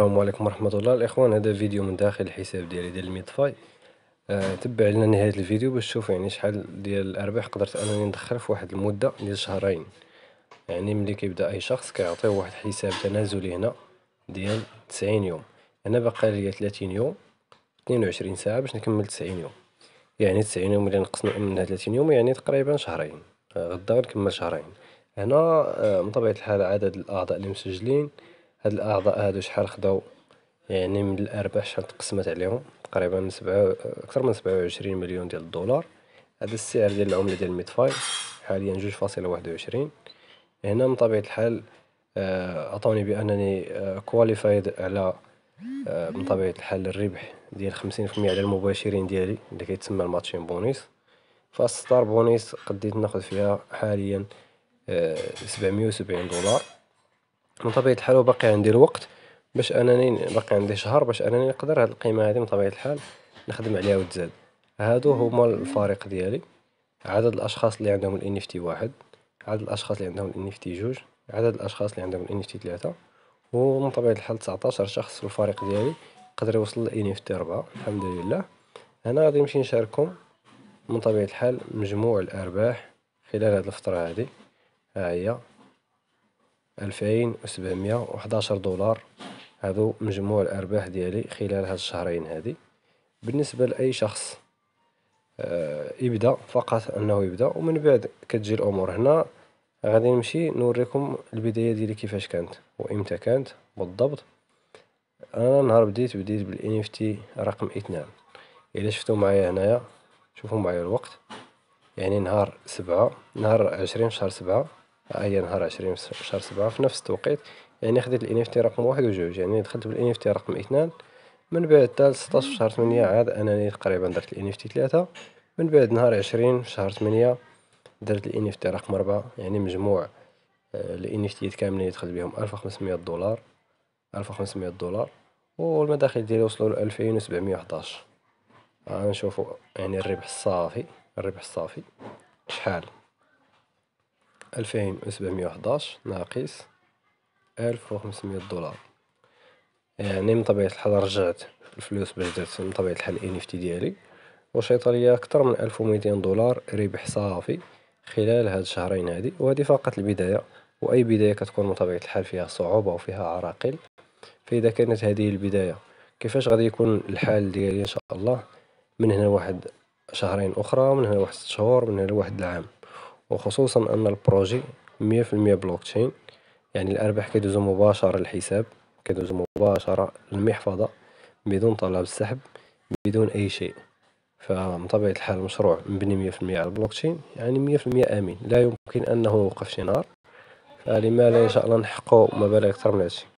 السلام عليكم ورحمة الله الإخوان هذا فيديو من داخل الحساب ديالي ديال الميدفاي آه تبع لنا نهاية الفيديو باش تشوف يعني شحال ديال الأرباح قدرت أنني ندخل في واحد المدة ديال شهرين يعني ملي كيبدا أي شخص كيعطيه واحد الحساب تنازلي هنا ديال تسعين يوم أنا بقى ليا تلاتين يوم 22 وعشرين ساعة باش نكمل تسعين يوم يعني تسعين يوم اللي نقصنا منها تلاتين يوم يعني تقريبا شهرين آه، غدا نكمل شهرين هنا من آه، طبيعة الحال عدد الأعضاء اللي مسجلين هاد الأعضاء هادو شحال خداو يعني من الأرباح شحال تقسمت عليهم تقريبا سبعة أكثر من سبعة وعشرين مليون ديال الدولار هذا السعر ديال العملة ديال ميتفاي حاليا جوج فاصلة واحد وعشرين هنا من طبيعة الحال آه، عطوني بأنني كواليفايد آه، على آه، من طبيعة الحال الربح ديال خمسين في على المباشرين ديالي اللي كيتسمى الماتشين بونيس فستار بونيس قديت ناخد فيها حاليا سبعمية وسبعين دولار من طبيعة الحال باقي عندي الوقت باش أنني باقي عندي شهر باش أنني نقدر هاد القيمة هادي من طبيعة الحال نخدم عليها وتزاد هادو هما الفريق ديالي عدد الأشخاص اللي عندهم الان واحد عدد الأشخاص اللي عندهم ال جوج عدد الأشخاص اللي عندهم ال NFT تلاتة ومن طبيعة الحال تسعطاشر شخص في الفريق ديالي يقدر يوصل ل NFT ربعة الحمد لله أنا غادي نمشي نشارككم من طبيعة الحال مجموع الأرباح خلال هاد الفترة هادي هي ألفين وسبعمية وحداشر دولار هادو مجموع الأرباح ديالي خلال هاد الشهرين هادي بالنسبة لأي شخص آه، يبدا فقط أنه يبدا ومن بعد كتجي الأمور هنا غادي نمشي نوريكم البداية ديالي كيفاش كانت وإمتى كانت بالضبط أنا نهار بديت بديت بالإنفتي رقم اثنان إلا شفتو معايا هنايا شوفو معايا الوقت يعني نهار سبعة نهار عشرين شهر سبعة هي نهار عشرين شهر سبعة في نفس التوقيت يعني خديت الان اف تي رقم واحد 2 يعني دخلت بالان اف تي رقم اثنان من بعد تا لستاش في شهر 8 عاد أنني تقريبا درت الان اف تي 3 من بعد نهار عشرين في شهر 8 درت الان اف تي رقم 4 يعني مجموع آه، الان اف تي كاملين دخل بهم ألف دولار ألف دولار والمداخل ديالي وصلوا ل 2711 غنشوفوا غنشوفو يعني الربح الصافي الربح الصافي شحال ألفين وسبعمية وحداش ناقص ألف وخمسمية دولار يعني من طبيعة الحال رجعت الفلوس باش درت من طبيعة الحال ان اف تي ديالي وشيط ليا أكثر من ألف وميتين دولار ربح صافي خلال هاد الشهرين هادي وهادي فقط البداية وأي بداية كتكون من طبيعة الحال فيها صعوبة وفيها عراقيل فإذا كانت هذه البداية كيفاش غادي يكون الحال ديالي إن شاء الله من هنا واحد شهرين أخرى من هنا واحد ست شهور من هنا واحد العام وخصوصا أن البروجي مية في المية بلوكتشين يعني الأرباح كيدوزو مباشرة للحساب كيدوزو مباشرة للمحفظة بدون طلب السحب بدون أي شيء فمن طبيعة الحال مشروع مبني مية في المية على البلوكتشين يعني مية في المية آمن لا يمكن أنه يوقف شي نهار فلما لا إن شاء الله نحقو مبالغ أكثر من هادشي